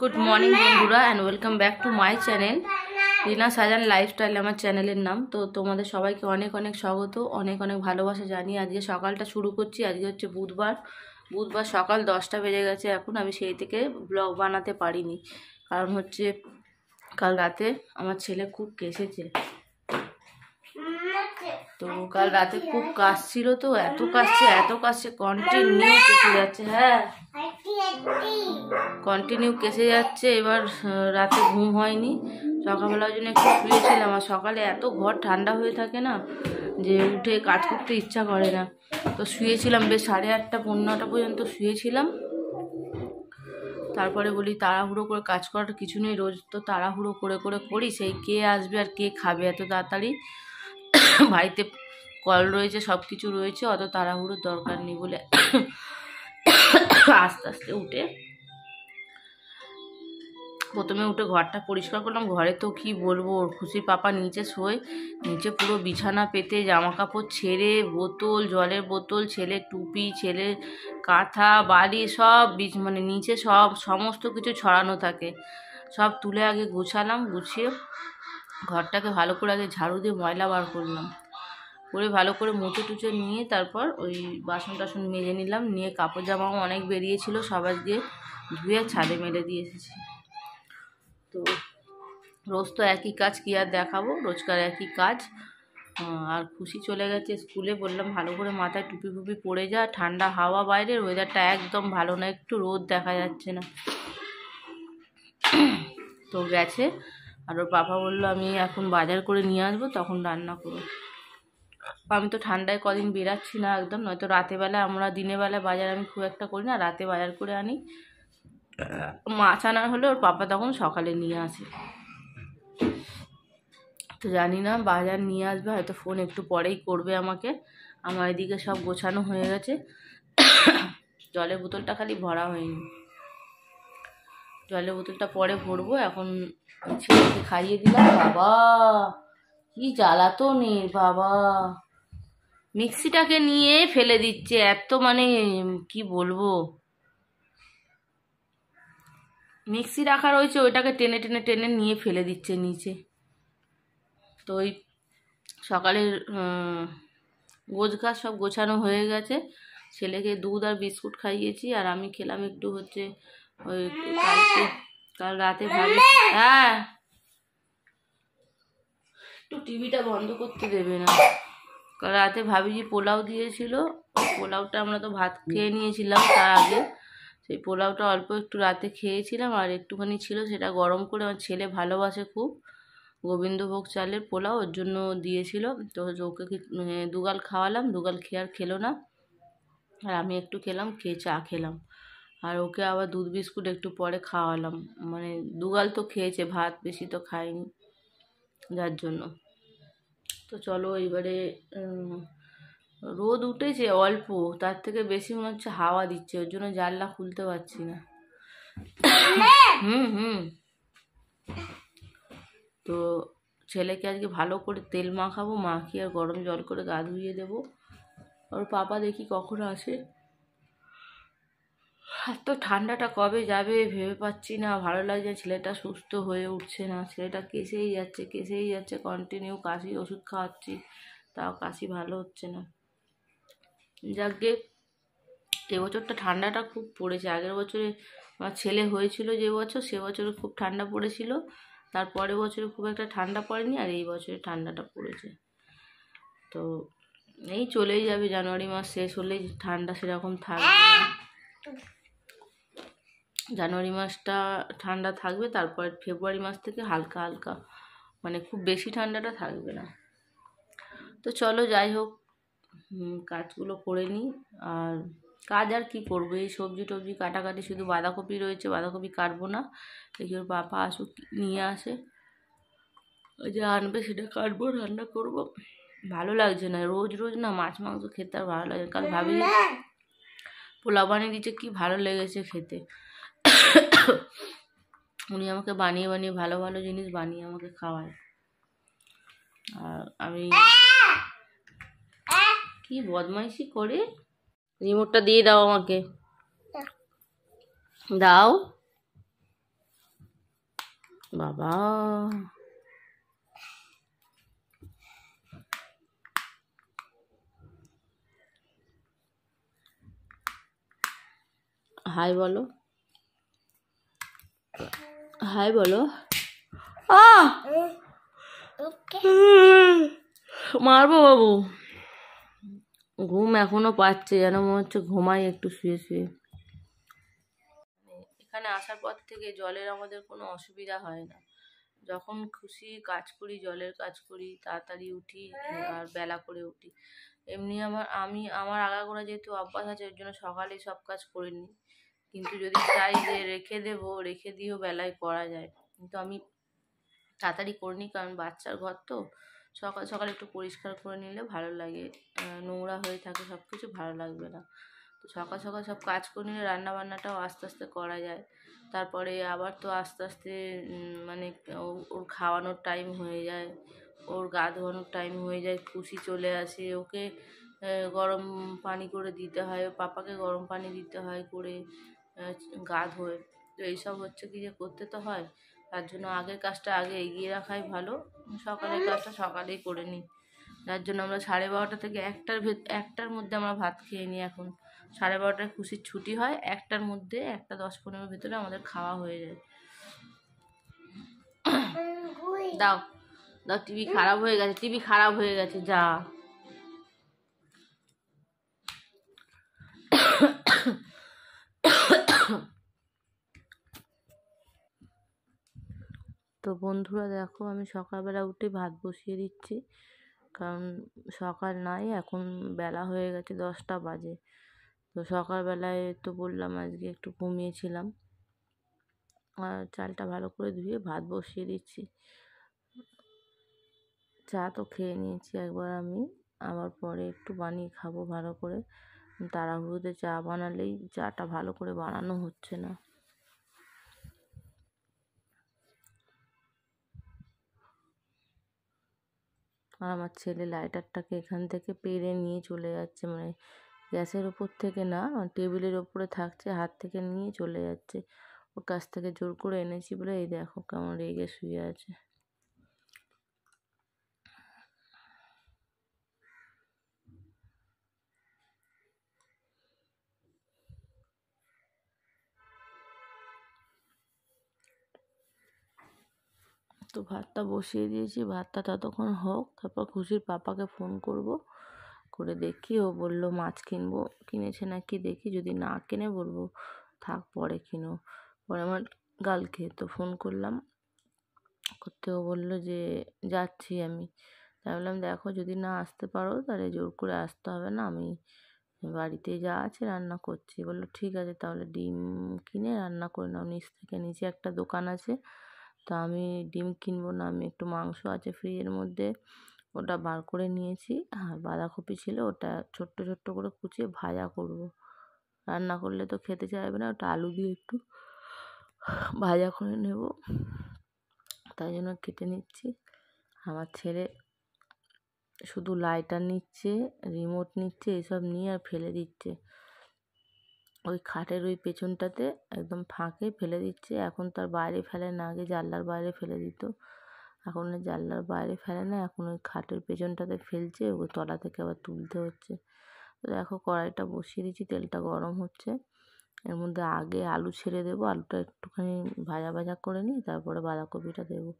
Good morning বন্ধুরা and welcome back to my channel Rina Sajan lifestyle আমার চ্যানেলের নাম তো তোমাদের সবাইকে অনেক অনেক স্বাগত অনেক অনেক ভালোবাসা জানিয়ে আজকে সকালটা শুরু করছি আজকে হচ্ছে বুধবার বুধবার সকাল দশটা বেজে গেছে এখন আমি সেই থেকে ব্লগ বানাতে পারিনি কারণ হচ্ছে কাল রাতে আমার ছেলে খুব কেসেছে তো কাল রাতে খুব কাশছিল তো এত কাশছে এত কাশছে কন্টিনিউ কেসে যাচ্ছে হ্যাঁ কন্টিনিউ কেসে যাচ্ছে এবার রাতে ঘুম হয়নি সকালবেলার জন্য একটু শুয়েছিলাম আর সকালে এত ঘর ঠান্ডা হয়ে থাকে না যে উঠে কাজ করতে ইচ্ছা করে না তো শুয়েছিলাম বেশ সাড়ে আটটা পনেরোটা পর্যন্ত শুয়েছিলাম তারপরে বলি তাড়াহুড়ো করে কাজ করার কিছু নেই রোজ তো তাড়াহুড়ো করে করে করি সেই কে আসবে আর কে খাবে এত তাড়াতাড়ি বাড়িতে কল রয়েছে সব কিছু রয়েছে অত তাড়াহুড়োর দরকার নেই বলে আস্তে আস্তে উঠে প্রথমে উঠে ঘরটা পরিষ্কার করলাম ঘরে তো কি বলবো খুশির পাপা নিচে শোয় নিচে পুরো বিছানা পেতে জামা কাপড় ছেড়ে বোতল জলের বোতল ছেলে টুপি ছেলে কাঁথা বালি সব বিছ মানে নিচে সব সমস্ত কিছু ছড়ানো থাকে সব তুলে আগে গুছালাম গুছিয়ে ঘরটাকে ভালো করে আগে ঝাড়ু দিয়ে ময়লা বার করলাম করে ভালো করে মুচো টুচো নিয়ে তারপর ওই বাসন টাসন মেজে নিলাম নিয়ে কাপড় জামাও অনেক বেরিয়েছিল সবার দিয়ে ধুয়ে ছাদে মেলে দিয়ে এসেছি তো রোজ তো একই কাজ কী আর দেখাবো রোজকার একই কাজ আর খুশি চলে গেছে স্কুলে বললাম ভালো করে মাথায় টুপি ফুপি পড়ে যা ঠান্ডা হাওয়া বাইরের ওয়েদারটা একদম ভালো না একটু রোদ দেখা যাচ্ছে না তো গেছে আর ওর বাবা বললো আমি এখন বাজার করে নিয়ে আসবো তখন রান্না করবো আমি তো ঠান্ডায় কদিন বেরাচ্ছি না একদম নয়তো রাতেবেলা আমরা দিনের বেলা বাজার আমি খুব একটা করি না রাতে বাজার করে আনি মাছ আনার হলে ওর পাপা তখন সকালে নিয়ে আসে তো জানি না বাজার নিয়ে আসবে হয়তো ফোন একটু পরেই করবে আমাকে আমার এদিকে সব গোছানো হয়ে গেছে জলের বোতলটা খালি ভরা হয়নি জলের বোতলটা পরে ভরবো এখন ছেলেকে খাইয়ে দিলাম বাবা কি নেই বাবা মিক্সিটাকে নিয়ে ফেলে দিচ্ছে এত মানে কি বলবো মিক্সি রাখা রয়েছে ওইটাকে টেনে টেনে টেনে নিয়ে ফেলে দিচ্ছে নিচে তো ওই সকালের গোছ গাছ সব গোছানো হয়ে গেছে ছেলেকে দুধ আর বিস্কুট খাইয়েছি আর আমি খেলাম একটু হচ্ছে ওই কালকে কাল রাতে ভাবি হ্যাঁ একটু টিভিটা বন্ধ করতে দেবে না কাল রাতে ভাবি যে পোলাও দিয়েছিল পোলাওটা আমরা তো ভাত খেয়ে নিয়েছিলাম তার আগে সেই পোলাওটা অল্প একটু রাতে খেয়েছিলাম আর একটুখানি ছিল সেটা গরম করে আমার ছেলে ভালোবাসে খুব গোবিন্দভোগ চালের পোলাও ওর জন্য দিয়েছিল তো ওকে মানে দুগাল খাওয়ালাম দুগাল খেয়ে আর খেলো না আর আমি একটু খেলাম খেয়ে চা খেলাম আর ওকে আবার দুধ বিস্কুট একটু পরে খাওয়ালাম মানে দুগাল তো খেয়েছে ভাত বেশি তো খাইনি যার জন্য তো চলো এবারে রোদ উঠেছে অল্প তার থেকে বেশি মনে হচ্ছে হাওয়া দিচ্ছে ওর জন্য জানলা খুলতে পারছি না হুম হুম তো ছেলেকে আজকে ভালো করে তেল মাখাবো মাখিয়ে আর গরম জল করে গা ধুইয়ে দেবো ওর পাপা দেখি কখন আসে এত ঠান্ডাটা কবে যাবে ভেবে পাচ্ছি না ভালো লাগছে ছেলেটা সুস্থ হয়ে উঠছে না ছেলেটা কেসেই যাচ্ছে কেসেই যাচ্ছে কন্টিনিউ কাশি ওষুধ খাওয়াচ্ছি তাও কাশি ভালো হচ্ছে না যাকে এবছরটা ঠান্ডাটা খুব পড়েছে আগের বছরে আমার ছেলে হয়েছিল যে বছর সে বছরে খুব ঠান্ডা পড়েছিল তার পরের বছরে খুব একটা ঠান্ডা পড়েনি আর এই বছরে ঠান্ডাটা পড়েছে তো এই চলেই যাবে জানুয়ারি মাস শেষ হলেই ঠান্ডা সেরকম থাকবে জানুয়ারি মাসটা ঠান্ডা থাকবে তারপর ফেব্রুয়ারি মাস থেকে হালকা হালকা মানে খুব বেশি ঠান্ডাটা থাকবে না তো চলো যাই হোক কাজগুলো করে নিই আর কাজ আর কি করবো এই সবজি টবজি কাটাকাটি শুধু বাঁধাকপি রয়েছে বাঁধাকপি কাটবো না দেখি ওর বাবা আসুক নিয়ে আসে যে আনবে সেটা কাটবো রান্না করব ভালো লাগছে না রোজ রোজ না মাছ মাংস খেতে আর ভালো লাগে কাল ভাবি পোলাও বানিয়ে দিচ্ছে কী ভালো লেগেছে খেতে উনি আমাকে বানিয়ে বানিয়ে ভালো ভালো জিনিস বানিয়ে আমাকে খাওয়ায় আর আমি কি বদমাইশি করে রিমোটটা দিয়ে দাও আমাকে দাও বাবা হাই বলো হাই বলো মারবো বাবু ঘুম এখনো পাচ্ছে যেন মনে হচ্ছে ঘুমাই একটু শুয়ে শুয়ে এখানে আসার পর থেকে জলের আমাদের কোনো অসুবিধা হয় না যখন খুশি কাজ করি জলের কাজ করি তাড়াতাড়ি উঠি আর বেলা করে উঠি এমনি আমার আমি আমার আগাগোড়া যেহেতু অভ্যাস আছে ওর জন্য সকালে সব কাজ করে নিই কিন্তু যদি চাই যে রেখে দেব রেখে দিয়েও বেলায় করা যায় কিন্তু আমি তাড়াতাড়ি করিনি কারণ বাচ্চার ঘর তো সকাল সকাল একটু পরিষ্কার করে নিলে ভালো লাগে নোংরা হয়ে থাকে সব কিছু ভালো লাগবে না তো সকাল সকাল সব কাজ করে নিলে রান্নাবান্নাটাও আস্তে আস্তে করা যায় তারপরে আবার তো আস্তে আস্তে মানে ওর খাওয়ানোর টাইম হয়ে যায় ওর গা ধোয়ানোর টাইম হয়ে যায় খুশি চলে আসে ওকে গরম পানি করে দিতে হয় পাপাকে গরম পানি দিতে হয় করে গা ধোয় তো এইসব হচ্ছে কি যে করতে তো হয় তার জন্য আগের কাজটা আগে এগিয়ে রাখাই ভালো সকালের কাজটা সকালেই করে নিই যার জন্য আমরা সাড়ে বারোটা থেকে একটার ভেত একটার মধ্যে আমরা ভাত খেয়ে নিই এখন সাড়ে বারোটায় খুশির ছুটি হয় একটার মধ্যে একটা দশ পনেরো ভিতরে আমাদের খাওয়া হয়ে যায় দাও দাও টিভি খারাপ হয়ে গেছে টিভি খারাপ হয়ে গেছে যা তো বন্ধুরা দেখো আমি সকালবেলা উঠে ভাত বসিয়ে দিচ্ছি কারণ সকাল নাই এখন বেলা হয়ে গেছে দশটা বাজে তো সকালবেলায় তো বললাম আজকে একটু ঘুমিয়েছিলাম আর চালটা ভালো করে ধুয়ে ভাত বসিয়ে দিচ্ছি চা তো খেয়ে নিয়েছি একবার আমি আবার পরে একটু বানিয়ে খাবো ভালো করে তাড়াহুড়োতে চা বানালেই চাটা ভালো করে বানানো হচ্ছে না আর আমার ছেলে লাইটারটাকে এখান থেকে পেরে নিয়ে চলে যাচ্ছে মানে গ্যাসের ওপর থেকে না মানে টেবিলের ওপরে থাকছে হাত থেকে নিয়ে চলে যাচ্ছে ওর কাছ থেকে জোর করে এনেছি বলে এই দেখো কেমন রেগে শুয়ে আছে তো ভাতটা বসিয়ে দিয়েছি ভাতটা ততক্ষণ হোক তারপর খুশির পাপাকে ফোন করব করে দেখি ও বলল মাছ কিনবো কিনেছে নাকি দেখি যদি না কিনে বলবো থাক পরে কিনো পরে আমার গালকে তো ফোন করলাম করতে ও বললো যে যাচ্ছি আমি তাই বললাম দেখো যদি না আসতে পারো তাহলে জোর করে আসতে হবে না আমি বাড়িতে যা আছে রান্না করছি বললো ঠিক আছে তাহলে ডিম কিনে রান্না করে নাও নিচ থেকে নিচে একটা দোকান আছে তা আমি ডিম কিনবো না আমি একটু মাংস আছে ফ্রিজের মধ্যে ওটা বার করে নিয়েছি আর বাঁধাকপি ছিল ওটা ছোট্ট ছোট্ট করে কুচিয়ে ভাজা করব। রান্না করলে তো খেতে চাইবে না ওটা আলু দিয়ে একটু ভাজা করে নেব তাই জন্য কেটে নিচ্ছি আমার ছেলে শুধু লাইটার নিচ্ছে রিমোট নিচ্ছে এসব নিয়ে আর ফেলে দিচ্ছে ওই খাটের ওই পেছনটাতে একদম ফাঁকে ফেলে দিচ্ছে এখন তার বাইরে ফেলে না আগে জানলার বাইরে ফেলে দিত এখন জানলার বাইরে ফেলে না এখন ওই খাটের পেছনটাতে ফেলছে ওই তলা থেকে আবার তুলতে হচ্ছে তো দেখো কড়াইটা বসিয়ে দিচ্ছি তেলটা গরম হচ্ছে এর মধ্যে আগে আলু ছেড়ে দেবো আলুটা একটুখানি ভাজা ভাজা করে নিই তারপরে বাঁধাকপিটা দেবো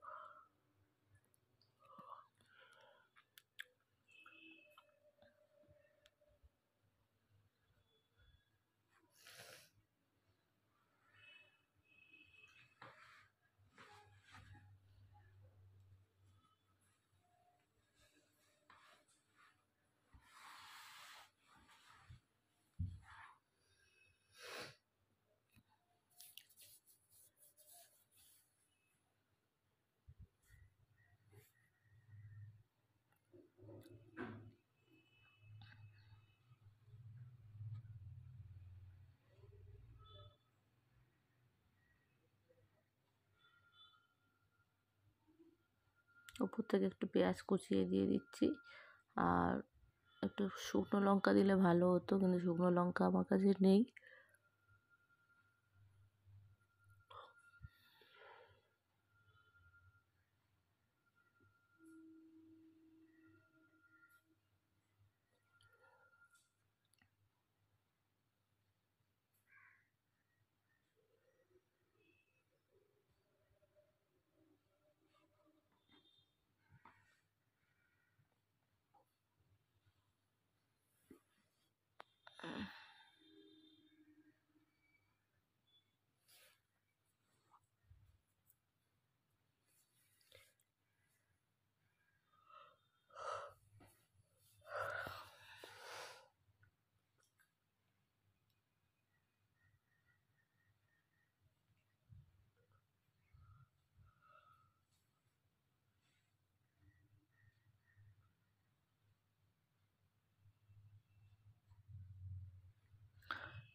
ওপর থেকে একটু পেঁয়াজ কুচিয়ে দিয়ে দিচ্ছি আর একটু শুকনো লঙ্কা দিলে ভালো হতো কিন্তু শুকনো লঙ্কা আমার কাছে নেই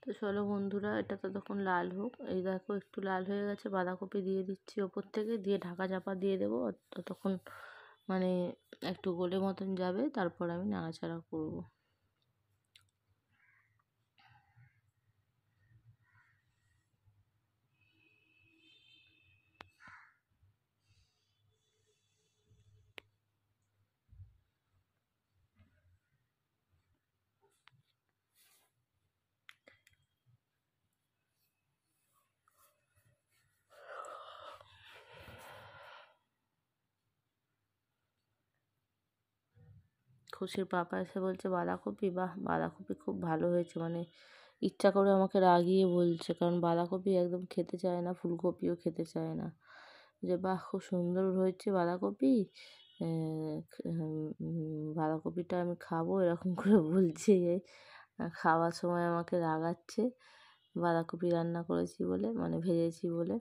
তো চলো বন্ধুরা এটা তো তখন লাল হোক এই দেখো একটু লাল হয়ে গেছে বাঁধাকপি দিয়ে দিচ্ছি ওপর থেকে দিয়ে ঢাকা চাপা দিয়ে দেবো ততক্ষণ মানে একটু গোলে মতন যাবে তারপর আমি নাড়াচাড়া করব খুশির পাপা এসে বলছে বাঁধাকপি বাহ বাঁধাকপি খুব ভালো হয়েছে মানে ইচ্ছা করে আমাকে রাগিয়ে বলছে কারণ বাঁধাকপি একদম খেতে চায় না ফুলকপিও খেতে চায় না যে বাহ খুব সুন্দর হয়েছে বাঁধাকপি বাঁধাকপিটা আমি খাবো এরকম করে বলছে খাওয়ার সময় আমাকে রাগাচ্ছে বাঁধাকপি রান্না করেছি বলে মানে ভেজেছি বলে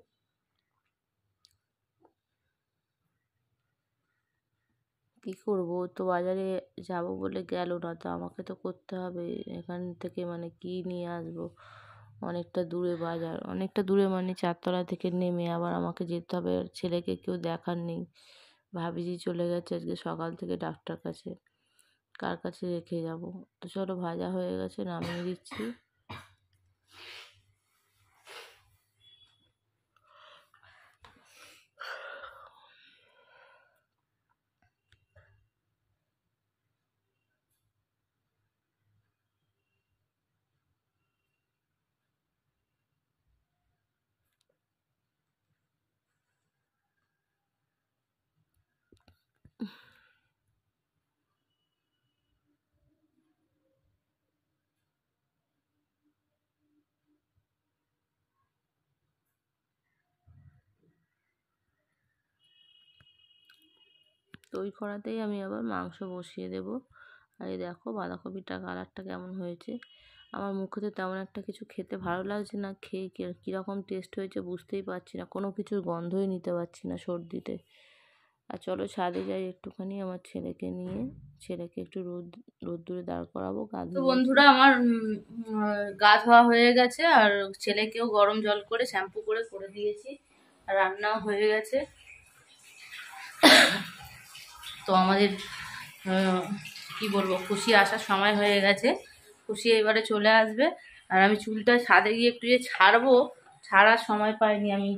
কি করবো তো বাজারে যাবো বলে গেলো না তো আমাকে তো করতে হবে এখান থেকে মানে কি নিয়ে আসবো অনেকটা দূরে বাজার অনেকটা দূরে মানে চারতলা থেকে নেমে আবার আমাকে যেতে হবে আর ছেলেকে কেউ দেখার নেই যে চলে গেছে আজকে সকাল থেকে ডাক্তার কাছে কার কাছে রেখে যাব তো চলো ভাজা হয়ে গেছে নামিয়ে দিচ্ছি তো ওই কড়াতেই আমি আবার মাংস বসিয়ে দেব আর এই দেখো বাঁধাকপিটা কালারটা কেমন হয়েছে আমার মুখেতে তেমন একটা কিছু খেতে ভালো লাগছে না খেয়ে কীরকম টেস্ট হয়েছে বুঝতেই পারছি না কোনো কিছুর গন্ধই নিতে পারছি না সর্দিতে আর চলো ছাদে যাই একটুখানি আমার ছেলেকে নিয়ে ছেলেকে একটু রোদ রোদ্দুরে দাঁড় করাবো গা তো বন্ধুরা আমার গা ধোয়া হয়ে গেছে আর ছেলেকেও গরম জল করে শ্যাম্পু করে করে দিয়েছি আর রান্নাও হয়ে গেছে তো আমাদের কি বলবো খুশি আসার সময় হয়ে গেছে খুশি এবারে চলে আসবে আর আমি চুলটা ছাদে গিয়ে একটু যে ছাড়বো ছাড়ার সময় পাইনি আমি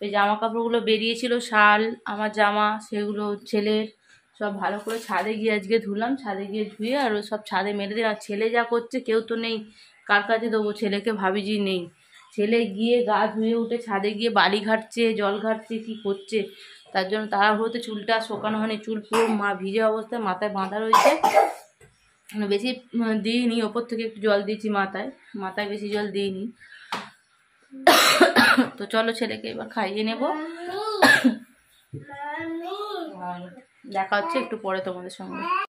ওই জামা কাপড়গুলো বেরিয়েছিল শাল আমার জামা সেগুলো ছেলের সব ভালো করে ছাদে গিয়ে আজকে ধুলাম ছাদে গিয়ে ধুয়ে আর সব ছাদে মেরে দিলাম আর ছেলে যা করছে কেউ তো নেই কার কাছে দেবো ছেলেকে ভাবিজি নেই ছেলে গিয়ে গা ধুয়ে উঠে ছাদে গিয়ে বালি ঘাটছে জল ঘাটছে কি করছে তার জন্য তাড়াহুড়োতে চুলটা শোকানো হয়নি চুল পুরো মা ভিজে অবস্থায় মাথায় বাঁধা রয়েছে মানে বেশি দিইনি ওপর থেকে একটু জল দিয়েছি মাথায় মাথায় বেশি জল দিইনি তো চলো ছেলেকে এবার খাইয়ে নেব দেখা হচ্ছে একটু পরে তোমাদের সঙ্গে